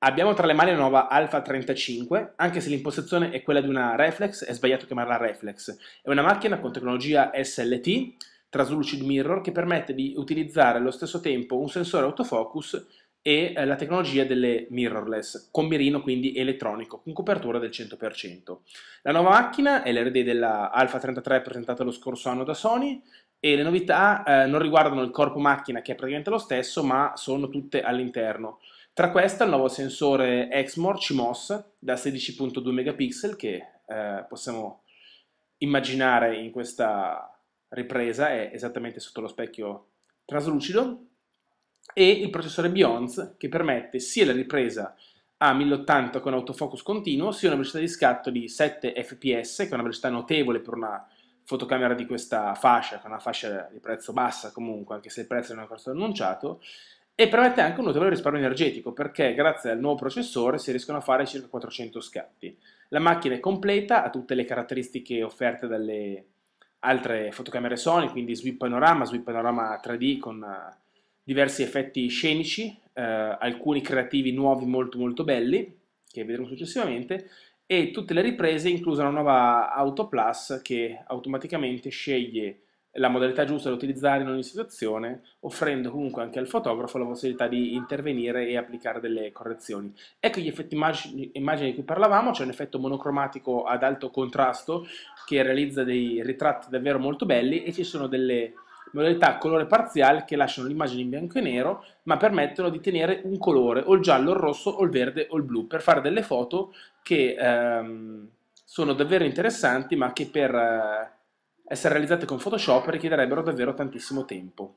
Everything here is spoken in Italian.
Abbiamo tra le mani la nuova Alfa 35, anche se l'impostazione è quella di una Reflex, è sbagliato chiamarla Reflex. È una macchina con tecnologia SLT, Translucid Mirror, che permette di utilizzare allo stesso tempo un sensore autofocus e eh, la tecnologia delle mirrorless, con mirino quindi elettronico, con copertura del 100%. La nuova macchina è l'erede della Alfa 33 presentata lo scorso anno da Sony, e le novità eh, non riguardano il corpo macchina che è praticamente lo stesso ma sono tutte all'interno. Tra queste il nuovo sensore Exmor CMOS da 16.2 megapixel che eh, possiamo immaginare in questa ripresa è esattamente sotto lo specchio traslucido e il processore Beyond che permette sia la ripresa a 1080 con autofocus continuo sia una velocità di scatto di 7 fps che è una velocità notevole per una fotocamera di questa fascia, che è una fascia di prezzo bassa comunque, anche se il prezzo non è ancora stato annunciato, e permette anche un notevole risparmio energetico perché grazie al nuovo processore si riescono a fare circa 400 scatti. La macchina è completa, ha tutte le caratteristiche offerte dalle altre fotocamere Sony, quindi sweep panorama, sweep panorama 3D con eh, diversi effetti scenici, eh, alcuni creativi nuovi molto molto belli che vedremo successivamente e tutte le riprese inclusa la nuova Auto Plus che automaticamente sceglie la modalità giusta da utilizzare in ogni situazione, offrendo comunque anche al fotografo la possibilità di intervenire e applicare delle correzioni. Ecco gli effetti immagini di cui parlavamo, c'è un effetto monocromatico ad alto contrasto che realizza dei ritratti davvero molto belli e ci sono delle modalità colore parziale che lasciano l'immagine in bianco e nero ma permettono di tenere un colore, o il giallo, o il rosso, o il verde, o il blu, per fare delle foto che ehm, sono davvero interessanti ma che per eh, essere realizzate con Photoshop richiederebbero davvero tantissimo tempo.